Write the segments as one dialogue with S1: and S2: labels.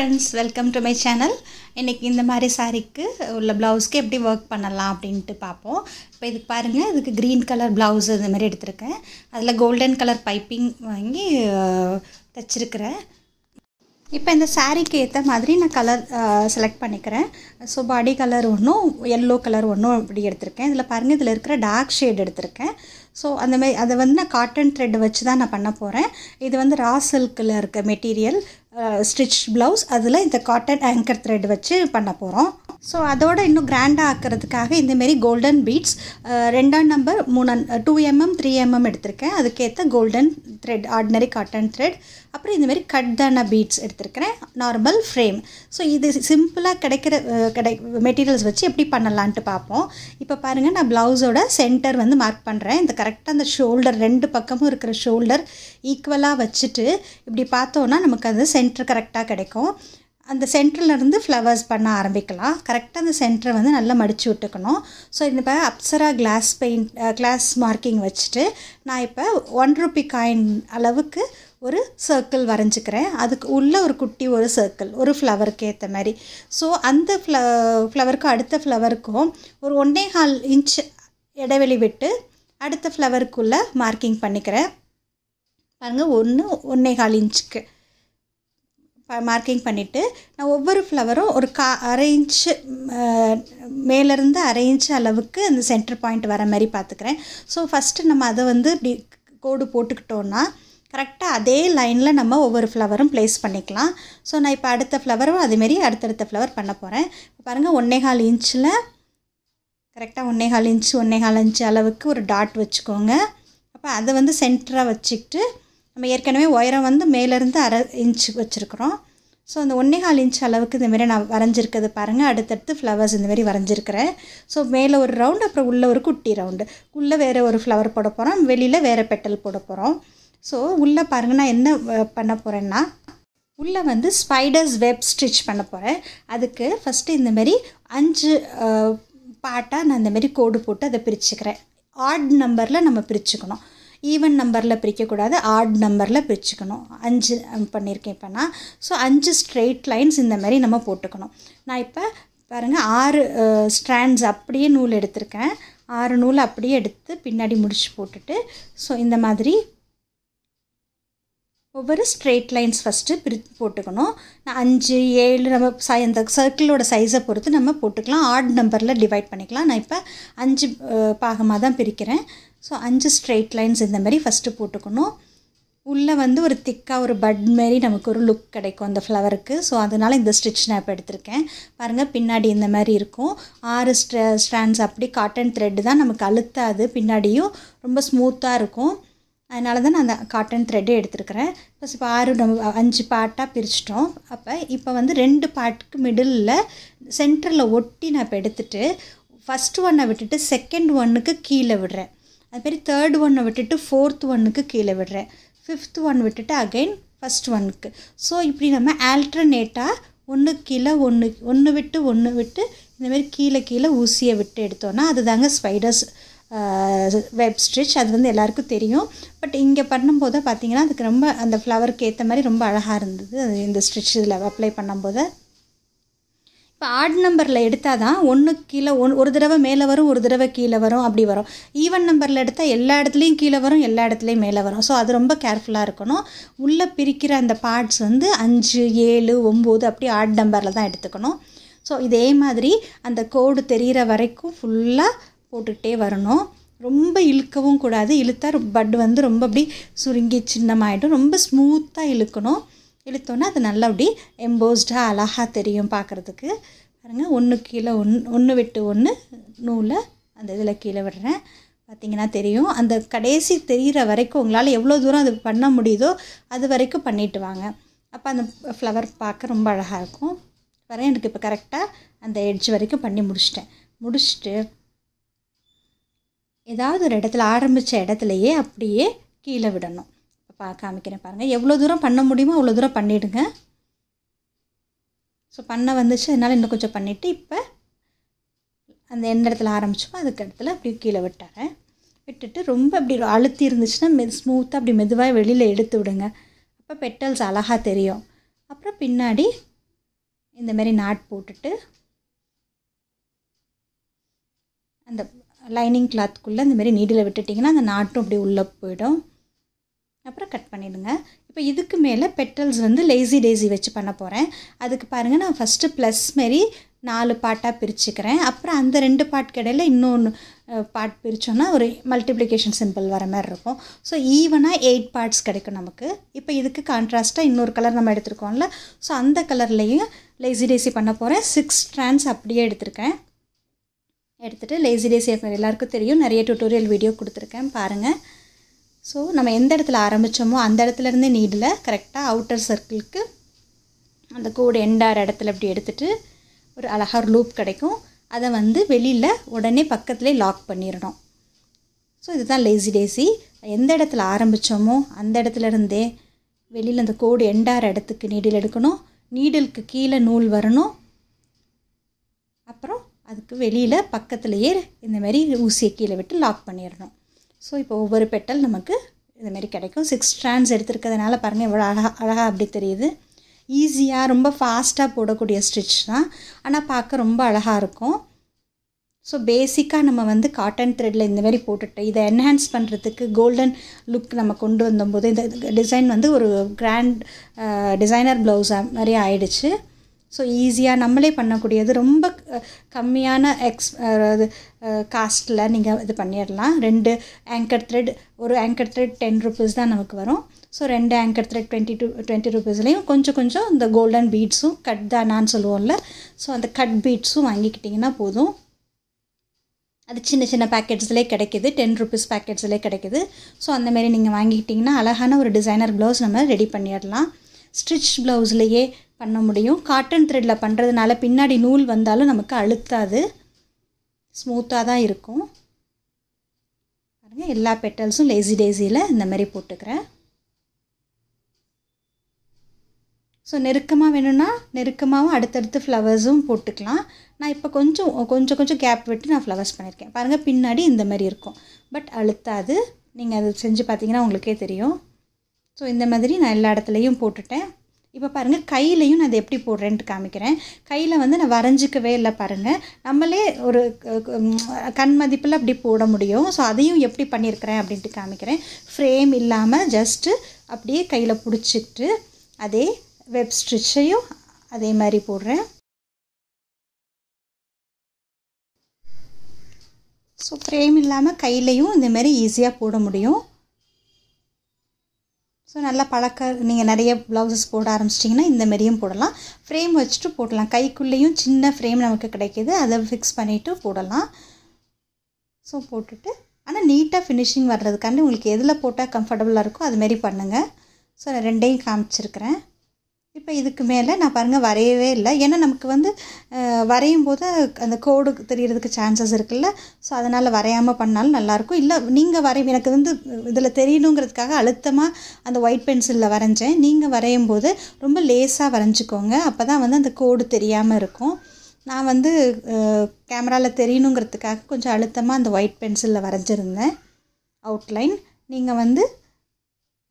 S1: friends welcome to my channel இன்றைக்கி இந்த மாதிரி சாரிக்கு உள்ள ப்ளவுஸ்க்கு எப்படி ஒர்க் பண்ணலாம் அப்படின்ட்டு பார்ப்போம் இப்போ இதுக்கு பாருங்கள் இதுக்கு க்ரீன் கலர் ப்ளவுஸ் இந்த மாதிரி எடுத்திருக்கேன் அதில் கோல்டன் கலர் பைப்பிங் வாங்கி தச்சிருக்கிறேன் இப்போ இந்த சாரீக்கு ஏற்ற மாதிரி நான் கலர் செலக்ட் பண்ணிக்கிறேன் ஸோ பாடி கலர் ஒன்றும் எல்லோ கலர் ஒன்றும் இப்படி எடுத்திருக்கேன் இதில் பாருங்கள் இதில் இருக்கிற டார்க் ஷேட் எடுத்திருக்கேன் ஸோ அந்த மாதிரி அதை வந்து நான் காட்டன் த்ரெட் வச்சு தான் நான் பண்ண போகிறேன் இது வந்து ரா சில்கில் இருக்க மெட்டீரியல் ஸ்டிச் ப்ளவுஸ் அதில் இந்த காட்டன் ஆங்கர் த்ரெட் வச்சு பண்ண போகிறோம் ஸோ அதோட இன்னும் கிராண்டாக ஆக்கிறதுக்காக இந்தமாரி கோல்டன் பீட்ஸ் ரெண்டாம் நம்பர் மூணு டூ எம்எம் த்ரீ எம்எம் எடுத்திருக்கேன் அதுக்கேற்ற golden thread ordinary cotton thread அப்புறம் இந்தமாரி கட் தான பீட்ஸ் எடுத்திருக்கிறேன் நார்மல் ஃப்ரேம் ஸோ இது சிம்பிளாக கிடைக்கிற கிடை மெட்டீரியல்ஸ் வச்சு எப்படி பண்ணலான்ட்டு பார்ப்போம் இப்போ பாருங்கள் நான் ப்ளவுஸோட சென்டர் வந்து மார்க் பண்ணுறேன் இந்த கரெக்டாக அந்த ஷோல்டர் ரெண்டு பக்கமும் இருக்கிற ஷோல்டர் ஈக்குவலாக வச்சுட்டு இப்படி பார்த்தோன்னா நமக்கு அது சென்டர் கரெக்டாக கிடைக்கும் அந்த சென்டர்லேருந்து ஃப்ளவர்ஸ் பண்ண ஆரம்பிக்கலாம் கரெக்டாக அந்த சென்டரை வந்து நல்லா மடித்து விட்டுக்கணும் ஸோ இந்த இப்போ Apsara glass paint glass marking வச்சுட்டு நான் இப்போ ஒன் ருபி காயின் அளவுக்கு ஒரு சர்க்கிள் வரைஞ்சிக்கிறேன் அதுக்கு உள்ளே ஒரு குட்டி ஒரு சர்க்கிள் ஒரு ஃப்ளவருக்கு ஏற்ற மாதிரி ஸோ அந்த ஃப்ள ஃப்ளவருக்கும் அடுத்த ஃப்ளவருக்கும் ஒரு ஒன்றே கால் இன்ச் இடைவெளி விட்டு அடுத்த ஃப்ளவருக்குள்ளே மார்க்கிங் பண்ணிக்கிறேன் பாருங்கள் ஒன்று ஒன்றே கால் இன்ச்சுக்கு மார்க்கிங் பண்ணிவிட்டு நான் ஒவ்வொரு ஃப்ளவரும் ஒரு கா அரை இன்ச்சு மேலேருந்து அரை இன்ச்சு அளவுக்கு அந்த சென்டர் பாயிண்ட் வர மாதிரி பார்த்துக்கிறேன் ஸோ ஃபஸ்ட்டு நம்ம அதை வந்து இப்படி கோடு போட்டுக்கிட்டோன்னா கரெக்டாக அதே லைனில் நம்ம ஒவ்வொரு ஃப்ளவரும் ப்ளேஸ் பண்ணிக்கலாம் ஸோ நான் இப்போ அடுத்த ஃப்ளவரும் அதுமாரி அடுத்தடுத்த ஃப்ளவர் பண்ண போகிறேன் பாருங்கள் ஒன்றே கால் இன்ச்சில் கரெக்டாக ஒன்றே கால் இன்ச்சு ஒன்றே கால் இன்ச்சு அளவுக்கு ஒரு டாட் வச்சுக்கோங்க அப்போ அதை வந்து சென்டராக வச்சுக்கிட்டு நம்ம ஏற்கனவே உயரம் வந்து மேலேருந்து அரை இன்ச் வச்சுருக்குறோம் ஸோ அந்த ஒன்றே கால் இன்ச் அளவுக்கு இந்தமாரி நான் வரைஞ்சிருக்கிறது பாருங்கள் அடுத்தடுத்து ஃப்ளவர்ஸ் இந்தமாரி வரைஞ்சிருக்கிறேன் ஸோ மேலே ஒரு ரவுண்டு அப்புறம் உள்ளே ஒரு குட்டி ரவுண்டு உள்ளே வேறு ஒரு ஃப்ளவர் போட போகிறோம் வெளியில் வேறு பெட்டல் போட போகிறோம் ஸோ உள்ளே பாருங்கள் நான் என்ன பண்ண போகிறேன்னா உள்ளே வந்து ஸ்பைடர்ஸ் வெப் ஸ்டிச் பண்ண போகிறேன் அதுக்கு ஃபஸ்ட்டு இந்தமாரி அஞ்சு பாட்டாக நான் இந்தமாரி கோடு போட்டு அதை பிரிச்சுக்கிறேன் ஆட் நம்பரில் நம்ம பிரிச்சுக்கணும் ஈவன் நம்பரில் பிரிக்கக்கூடாது ஆட் நம்பரில் பிரிச்சுக்கணும் அஞ்சு பண்ணியிருக்கேன் இப்போ நான் ஸோ அஞ்சு ஸ்ட்ரெயிட் லைன்ஸ் இந்த மாதிரி நம்ம போட்டுக்கணும் நான் இப்போ பாருங்கள் ஆறு ஸ்ட்ராண்ட்ஸ் அப்படியே நூல் எடுத்திருக்கேன் ஆறு நூல் அப்படியே எடுத்து பின்னாடி முடிச்சு போட்டுட்டு ஸோ இந்த மாதிரி ஒவ்வொரு ஸ்ட்ரெயிட் லைன்ஸ் ஃபஸ்ட்டு பிரி போட்டுக்கணும் நான் அஞ்சு ஏழு நம்ம சை அந்த சர்க்கிளோட சைஸை பொறுத்து நம்ம போட்டுக்கலாம் ஆட் நம்பரில் டிவைட் பண்ணிக்கலாம் நான் இப்போ அஞ்சு பாகமாக தான் பிரிக்கிறேன் ஸோ அஞ்சு ஸ்ட்ரெயிட் லைன்ஸ் இந்த மாதிரி ஃபஸ்ட்டு போட்டுக்கணும் உள்ளே வந்து ஒரு திக்காக ஒரு பட் மாரி நமக்கு ஒரு லுக் கிடைக்கும் அந்த ஃப்ளவருக்கு ஸோ அதனால் இந்த ஸ்டிச் நான் இப்போ எடுத்திருக்கேன் பாருங்கள் பின்னாடி இந்த மாதிரி இருக்கும் ஆறு ஸ்ட்ர ஸ்ட்ராண்ட்ஸ் அப்படி காட்டன் த்ரெட்டு தான் நமக்கு அழுத்தாது பின்னாடியும் ரொம்ப ஸ்மூத்தாக இருக்கும் அதனால தான் நான் அந்த காட்டன் த்ரெட்டே எடுத்துருக்கிறேன் ப்ளஸ் இப்போ ஆறு நம்ம அஞ்சு பார்ட்டாக பிரிச்சிட்டோம் அப்போ இப்போ வந்து ரெண்டு பார்ட்டுக்கு மிடிலில் சென்டரில் ஒட்டி நான் இப்போ எடுத்துகிட்டு ஃபஸ்ட் ஒன்னை விட்டுட்டு செகண்ட் ஒன்னுக்கு கீழே விடுறேன் அதுமாரி தேர்ட் ஒன்னை விட்டுட்டு ஃபோர்த் ஒன்னுக்கு கீழே விடுறேன் ஃபிஃப்த் ஒன் விட்டுட்டு அகைன் ஃபஸ்ட் ஒன்னுக்கு ஸோ இப்படி நம்ம ஆல்டர்னேட்டாக ஒன்று கீழே ஒன்று ஒன்று விட்டு ஒன்று விட்டு இந்தமாரி கீழே கீழே ஊசியை விட்டு எடுத்தோம்னா அதுதாங்க ஸ்பைடர்ஸ் வெப் ஸ்டிச் அது வந்து எல்லாருக்கும் தெரியும் பட் இங்கே பண்ணும்போது பார்த்திங்கன்னா அதுக்கு ரொம்ப அந்த ஃப்ளவருக்கு ஏற்ற மாதிரி ரொம்ப அழகாக இருந்தது இந்த ஸ்டிச் இதில் அப்ளை பண்ணும்போது இப்போ ஆட் நம்பரில் எடுத்தால் தான் ஒன்று கீழே ஒன் ஒரு தடவை மேலே வரும் ஒரு தடவை கீழே வரும் அப்படி வரும் ஈவன் நம்பரில் எடுத்தால் எல்லா இடத்துலையும் கீழே வரும் எல்லா இடத்துலையும் மேலே வரும் ஸோ அது ரொம்ப கேர்ஃபுல்லாக இருக்கணும் உள்ளே பிரிக்கிற அந்த பார்ட்ஸ் வந்து அஞ்சு ஏழு ஒம்பது அப்படி ஆட் நம்பரில் தான் எடுத்துக்கணும் ஸோ இதே மாதிரி அந்த கோடு தெரிகிற வரைக்கும் ஃபுல்லாக போட்டுக்கிட்டே வரணும் ரொம்ப இழுக்கவும் கூடாது இழுத்தா பட் வந்து ரொம்ப அப்படி சுருங்கி சின்னமாகிடும் ரொம்ப ஸ்மூத்தாக இழுக்கணும் இழுத்தோன்னா அது நல்லா அப்படி எம்போஸ்டாக அழகாக தெரியும் பார்க்குறதுக்கு பாருங்கள் ஒன்று கீழே ஒன் ஒன்று விட்டு ஒன்று நூலை அந்த இதில் கீழே விடுறேன் பார்த்திங்கன்னா தெரியும் அந்த கடைசி தெரிகிற வரைக்கும் உங்களால் எவ்வளோ தூரம் அது பண்ண முடியுதோ அது வரைக்கும் பண்ணிட்டு வாங்க அப்போ அந்த ஃப்ளவர் பார்க்க ரொம்ப அழகாக இருக்கும் வர எனக்கு இப்போ கரெக்டாக அந்த எட்ஜ் வரைக்கும் பண்ணி முடிச்சிட்டேன் முடிச்சுட்டு ஏதாவது ஒரு இடத்துல ஆரம்பித்த இடத்துலையே அப்படியே கீழே விடணும் பா காமிக்கிறேன் பாருங்கள் எவ்வளோ தூரம் பண்ண முடியுமோ அவ்வளோ தூரம் பண்ணிவிடுங்க ஸோ பண்ண வந்துச்சு அதனால் இன்னும் கொஞ்சம் பண்ணிவிட்டு இப்போ அந்த எந்த இடத்துல ஆரம்பிச்சோமோ அதுக்கு இடத்துல அப்படியே கீழே விட்டுறேன் விட்டுட்டு ரொம்ப அப்படி அழுத்தி இருந்துச்சுன்னா மெ ஸ்மூத்தாக அப்படி மெதுவாக வெளியில் எடுத்து விடுங்க அப்போ பெட்டல்ஸ் அழகாக தெரியும் அப்புறம் பின்னாடி இந்த மாதிரி நாட் போட்டுட்டு அந்த லைனிங் கிளாத்துக்குள்ளே இந்த மாதிரி நீடில் விட்டுட்டிங்கன்னா அந்த நாட்டும் அப்படி உள்ளே போயிடும் அப்புறம் கட் பண்ணிவிடுங்க இப்போ இதுக்கு மேலே பெட்டல்ஸ் வந்து லேசி டேசி வச்சு பண்ண போகிறேன் அதுக்கு பாருங்கள் நான் ஃபஸ்ட்டு ப்ளஸ் மாரி நாலு பாட்டாக பிரிச்சுக்கிறேன் அப்புறம் அந்த ரெண்டு பாட்டுக்கு இடையில இன்னொன்று பார்ட் பிரித்தோன்னா ஒரு மல்டிப்ளிகேஷன் சிம்பிள் வர மாதிரி இருக்கும் ஸோ ஈவனாக எயிட் பார்ட்ஸ் கிடைக்கும் நமக்கு இப்போ இதுக்கு கான்ட்ராஸ்ட்டாக இன்னொரு கலர் நம்ம எடுத்துருக்கோம்ல ஸோ அந்த கலர்லேயும் லேசி டேசி பண்ண போகிறேன் சிக்ஸ் ஸ்ட்ராண்ட்ஸ் அப்படியே எடுத்திருக்கேன் எடுத்துகிட்டு லேசி டேசி எல்லாருக்கும் தெரியும் நிறைய டியூட்டோரியல் வீடியோ கொடுத்துருக்கேன் பாருங்கள் ஸோ நம்ம எந்த இடத்துல ஆரம்பித்தோமோ அந்த இடத்துலேருந்து நீடில் கரெக்டாக அவுட்டர் சர்க்கிளுக்கு அந்த கோடு எண்டார் இடத்துல இப்படி எடுத்துகிட்டு ஒரு அழகாக லூப் கிடைக்கும் அதை வந்து வெளியில் உடனே பக்கத்துலேயே லாக் பண்ணிடணும் ஸோ இதுதான் லேசி டேசி எந்த இடத்துல ஆரம்பித்தோமோ அந்த இடத்துலருந்தே வெளியில் அந்த கோடு எண்டார இடத்துக்கு நீடில் எடுக்கணும் நீடலுக்கு கீழே நூல் வரணும் அப்புறம் அதுக்கு வெளியில் பக்கத்துலேயே இந்தமாரி ஊசியை கீழே விட்டு லாக் பண்ணிடணும் ஸோ இப்போ ஒவ்வொரு பெட்டல் நமக்கு இதுமாரி கிடைக்கும் சிக்ஸ் ஸ்ட்ராண்ட்ஸ் எடுத்துருக்கிறதுனால பாருங்கள் இவ்வளோ அழகாக அழகாக அப்படி தெரியுது ஈஸியாக ரொம்ப ஃபாஸ்ட்டாக போடக்கூடிய ஸ்டிச் தான் ஆனால் பார்க்க ரொம்ப அழகாக இருக்கும் ஸோ பேசிக்காக நம்ம வந்து காட்டன் த்ரெட்டில் இந்தமாரி போட்டுட்டு இதை என்ஹான்ஸ் பண்ணுறதுக்கு கோல்டன் லுக் நம்ம கொண்டு வந்தபோது இந்த டிசைன் வந்து ஒரு கிராண்ட் டிசைனர் ப்ளவுஸாக மாதிரி ஆயிடுச்சு ஸோ ஈஸியாக நம்மளே பண்ணக்கூடியது ரொம்ப கம்மியான எக்ஸ் அதாவது காஸ்ட்டில் நீங்கள் இது பண்ணிடலாம் ரெண்டு ஆங்கர் த்ரெட் ஒரு ஆங்கர் த்ரெட் டென் ருபீஸ் தான் நமக்கு வரும் ஸோ ரெண்டு anchor thread twenty two twenty ருபீஸ்லேயும் கொஞ்சம் கொஞ்சம் இந்த கோல்டன் பீட்ஸும் கட் தானான்னு சொல்லுவோம்ல ஸோ அந்த கட் பீட்ஸும் வாங்கிக்கிட்டிங்கன்னா போதும் அது சின்ன சின்ன பேக்கெட்ஸ்லேயே கிடைக்கிது டென் ருபீஸ் பேக்கெட்ஸ்லேயே கிடைக்கிது ஸோ அந்தமாரி நீங்கள் வாங்கிக்கிட்டிங்கன்னா அழகான ஒரு டிசைனர் ப்ளவுஸ் நம்ம ரெடி பண்ணிடலாம் ஸ்டிச் ப்ளவுஸ்லேயே பண்ண முடியும் காட்டன் த்ரெட்டில் பண்ணுறதுனால பின்னாடி நூல் வந்தாலும் நமக்கு அழுத்தாது ஸ்மூத்தாக தான் இருக்கும் பாருங்கள் எல்லா பெட்டல்ஸும் லேசி டேசியில் இந்த மாதிரி போட்டுக்கிறேன் ஸோ நெருக்கமாக வேணும்னா நெருக்கமாகவும் அடுத்தடுத்து ஃப்ளவர்ஸும் போட்டுக்கலாம் நான் இப்போ கொஞ்சம் கொஞ்சம் கொஞ்சம் கேப் விட்டு நான் ஃப்ளவர்ஸ் பண்ணியிருக்கேன் பாருங்கள் பின்னாடி இந்த மாதிரி இருக்கும் பட் அழுத்தாது நீங்கள் அதை செஞ்சு பார்த்தீங்கன்னா உங்களுக்கே தெரியும் ஸோ இந்த மாதிரி நான் எல்லா இடத்துலையும் போட்டுட்டேன் இப்போ பாருங்கள் கையிலையும் நான் அதை எப்படி போடுறேன்ட்டு காமிக்கிறேன் கையில் வந்து நான் வரைஞ்சிக்கவே இல்லை பாருங்கள் நம்மளே ஒரு கண் மதிப்பில் அப்படி போட முடியும் ஸோ அதையும் எப்படி பண்ணியிருக்கிறேன் அப்படின்ட்டு காமிக்கிறேன் ஃப்ரேம் இல்லாமல் ஜஸ்ட்டு அப்படியே கையில் பிடிச்சிக்கிட்டு அதே வெப் ஸ்டிச்சையும் அதே மாதிரி போடுறேன் ஸோ ஃப்ரேம் இல்லாமல் கையிலையும் இந்தமாரி ஈஸியாக போட முடியும் ஸோ நல்லா பழக்க நீங்கள் நிறைய ப்ளவுசஸ் போட ஆரம்பிச்சிட்டிங்கன்னா இந்த மாரியும் போடலாம் ஃப்ரேம் வச்சுட்டு போடலாம் கைக்குள்ளேயும் சின்ன ஃப்ரேம் நமக்கு கிடைக்கிது அதை ஃபிக்ஸ் பண்ணிவிட்டு போடலாம் ஸோ போட்டுட்டு ஆனால் நீட்டாக ஃபினிஷிங் வர்றதுக்காண்டி உங்களுக்கு எதில் போட்டால் கம்ஃபர்டபுளாக இருக்கோ அதுமாரி பண்ணுங்கள் ஸோ நான் ரெண்டையும் காமிச்சிருக்கிறேன் இப்போ இதுக்கு மேலே நான் பாருங்கள் வரையவே இல்லை ஏன்னா நமக்கு வந்து வரையும் போது அந்த கோடு தெரியறதுக்கு சான்சஸ் இருக்குல்ல ஸோ அதனால் வரையாமல் பண்ணாலும் நல்லாயிருக்கும் இல்லை நீங்கள் வரை எனக்கு வந்து இதில் தெரியணுங்கிறதுக்காக அழுத்தமாக அந்த ஒயிட் பென்சிலில் வரைஞ்சேன் நீங்கள் வரையும் போது ரொம்ப லேஸாக வரைஞ்சிக்கோங்க அப்போ தான் வந்து அந்த கோடு தெரியாமல் இருக்கும் நான் வந்து கேமராவில் தெரியணுங்கிறதுக்காக கொஞ்சம் அழுத்தமாக அந்த ஒயிட் பென்சிலில் வரைஞ்சிருந்தேன் அவுட்லைன் நீங்கள் வந்து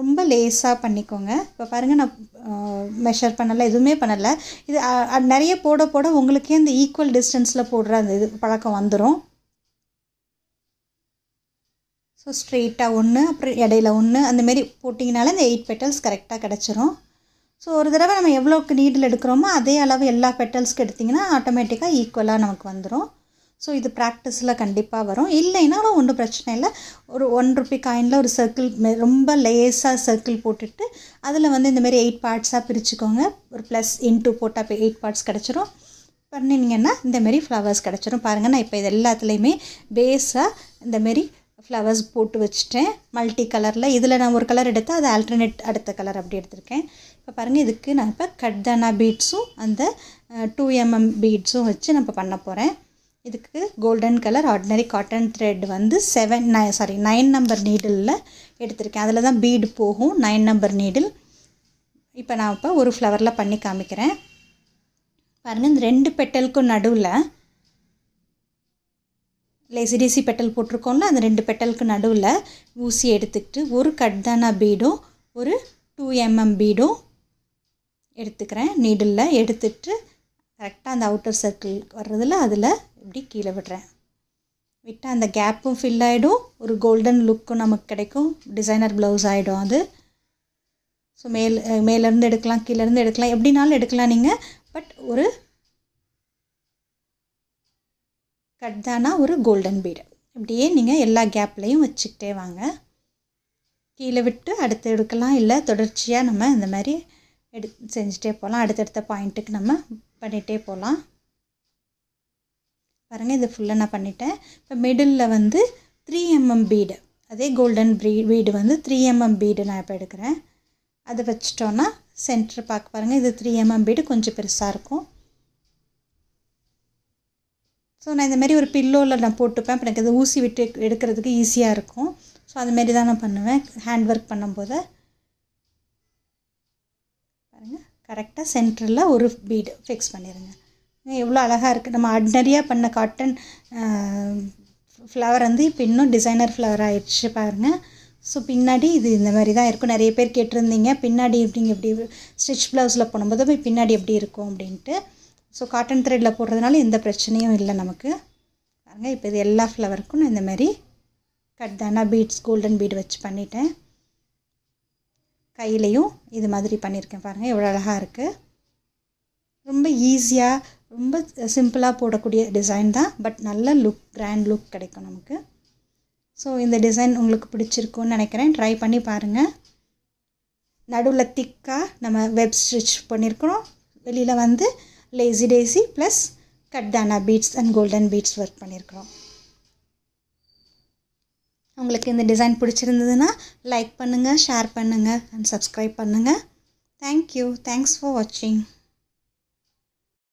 S1: ரொம்ப லேஸாக பண்ணிக்கோங்க இப்போ பாருங்கள் நான் மெஷர் பண்ணலை எதுவுமே பண்ணலை இது நிறைய போட போட உங்களுக்கே இந்த ஈக்குவல் டிஸ்டன்ஸில் போடுற அந்த இது பழக்கம் வந்துடும் ஸோ ஸ்ட்ரெயிட்டாக ஒன்று அப்புறம் இடையில ஒன்று அந்தமாரி போட்டிங்கனால இந்த எயிட் பெட்டல்ஸ் கரெக்டாக கிடச்சிரும் ஸோ ஒரு தடவை நம்ம எவ்வளோக்கு நீடில் எடுக்கிறோமோ அதே அளவு எல்லா பெட்டல்ஸ்க்கு எடுத்திங்கன்னா ஆட்டோமேட்டிக்காக ஈக்குவலாக நமக்கு வந்துடும் ஸோ இது ப்ராக்டிஸில் கண்டிப்பாக வரும் இல்லைனாலும் ஒன்றும் பிரச்சனை இல்லை ஒரு ஒன் ருபி காயினில் ஒரு சர்க்கிள் ரொம்ப லேஸாக சர்க்கிள் போட்டுட்டு அதில் வந்து இந்தமாரி எயிட் பார்ட்ஸாக பிரிச்சுக்கோங்க ஒரு ப்ளஸ் இன்டூ போட்டால் இப்போ எயிட் பார்ட்ஸ் கிடச்சிரும் பண்ணினீங்கன்னா இந்தமாரி ஃப்ளவர்ஸ் கிடச்சிரும் பாருங்கள் நான் இப்போ இது எல்லாத்துலேயுமே பேஸாக இந்தமாரி ஃப்ளவர்ஸ் போட்டு வச்சுட்டேன் மல்டி கலரில் இதில் நான் ஒரு கலர் எடுத்து அதை ஆல்டர்னேட் அடுத்த கலர் அப்படி எடுத்திருக்கேன் இப்போ பாருங்கள் இதுக்கு நான் இப்போ கட்தானா பீட்ஸும் அந்த டூ எம்எம் பீட்ஸும் வச்சு நம்ம பண்ண போகிறேன் இதுக்கு golden colour ordinary cotton thread வந்து செவன் நை சாரி நைன் நம்பர் நீடிலில் எடுத்திருக்கேன் அதில் தான் பீடு போகும் நைன் நம்பர் நீடில் இப்போ நான் இப்போ ஒரு ஃப்ளவரில் பண்ணி காமிக்கிறேன் பாருங்கள் இந்த ரெண்டு பெட்டலுக்கும் நடுவில் லேசிடிசி பெட்டல் போட்டிருக்கோம்ல அந்த ரெண்டு பெட்டலுக்கு நடுவில் ஊசி எடுத்துக்கிட்டு ஒரு தானா பீடும் ஒரு டூ எம்எம் பீடும் எடுத்துக்கிறேன் நீடிலில் எடுத்துகிட்டு கரெக்டாக அந்த அவுட்டர் சர்க்கிள் வர்றதில் அதில் இப்படி கீழே விடுறேன் விட்டால் அந்த கேப்பும் ஃபில் ஆகிடும் ஒரு கோல்டன் லுக்கும் நமக்கு கிடைக்கும் டிசைனர் ப்ளவுஸ் ஆகிடும் அது ஸோ மேல் மேலேருந்து எடுக்கலாம் கீழேருந்து எடுக்கலாம் எப்படினாலும் எடுக்கலாம் நீங்கள் பட் ஒரு கட் தானா ஒரு கோல்டன் பீடு இப்படியே நீங்கள் எல்லா கேப்லேயும் வச்சுக்கிட்டே வாங்க கீழே விட்டு அடுத்து எடுக்கலாம் இல்லை தொடர்ச்சியாக நம்ம இந்த மாதிரி எடு செஞ்சுட்டே போகலாம் அடுத்தடுத்த பாயிண்ட்டுக்கு நம்ம பண்ணிகிட்டே போகலாம் பாருங்கள் இது ஃபுல்லாக நான் பண்ணிட்டேன் இப்போ மிடிலில் வந்து த்ரீ எம்எம் பீடு அதே கோல்டன் ப்ரீ பீடு வந்து த்ரீ எம்எம் பீடு நான் இப்போ எடுக்கிறேன் அதை வச்சிட்டோன்னா சென்டர் பார்க்க பாருங்கள் இது த்ரீ எம்எம் பீடு கொஞ்சம் பெருசாக இருக்கும் ஸோ நான் இந்தமாரி ஒரு பில்லோவில் நான் போட்டுப்பேன் அப்புறம் எனக்கு இது ஊசி விட்டு எடுக்கிறதுக்கு ஈஸியாக இருக்கும் ஸோ அதுமாரி தான் நான் பண்ணுவேன் ஹேண்ட் ஒர்க் பண்ணும்போது பாருங்கள் கரெக்டாக சென்டரில் ஒரு பீடு ஃபிக்ஸ் பண்ணிடுங்க எவ்வளோ அழகாக இருக்குது நம்ம ஆர்டினரியாக பண்ண காட்டன் ஃப்ளவர் வந்து இப்போ இன்னும் டிசைனர் ஃப்ளவர் ஆகிடுச்சு பாருங்கள் ஸோ பின்னாடி இது இந்த மாதிரி தான் இருக்கும் நிறைய பேர் கேட்டிருந்தீங்க பின்னாடி எப்படிங்க எப்படி ஸ்டிச் ப்ளவுஸில் போடும்போது போய் பின்னாடி எப்படி இருக்கும் அப்படின்ட்டு ஸோ காட்டன் த்ரெட்டில் போடுறதுனால எந்த பிரச்சனையும் இல்லை நமக்கு பாருங்கள் இப்போ இது எல்லா ஃப்ளவருக்கும் நான் இந்த மாதிரி கட் தானா பீட்ஸ் கோல்டன் பீட் வச்சு பண்ணிட்டேன் கையிலையும் இது மாதிரி பண்ணியிருக்கேன் பாருங்கள் எவ்வளோ அழகாக இருக்குது ரொம்ப ஈஸியாக ரொம்ப சிம்பிளாக போடக்கூடிய டிசைன் தான் பட் நல்ல லுக் கிராண்ட் லுக் கிடைக்கும் நமக்கு ஸோ இந்த டிசைன் உங்களுக்கு பிடிச்சிருக்குன்னு நினைக்கிறேன் ட்ரை பண்ணி பாருங்கள் நடுவில் திக்காக நம்ம வெப் ஸ்டிச் பண்ணியிருக்கிறோம் வெளியில் வந்து லேசி டேசி ப்ளஸ் கட் தானா beads and golden beads work பண்ணியிருக்கிறோம் உங்களுக்கு இந்த டிசைன் பிடிச்சிருந்ததுன்னா லைக் பண்ணுங்கள் ஷேர் பண்ணுங்கள் அண்ட் சப்ஸ்கிரைப் பண்ணுங்கள் தேங்க்யூ தேங்க்ஸ் ஃபார் வாட்சிங்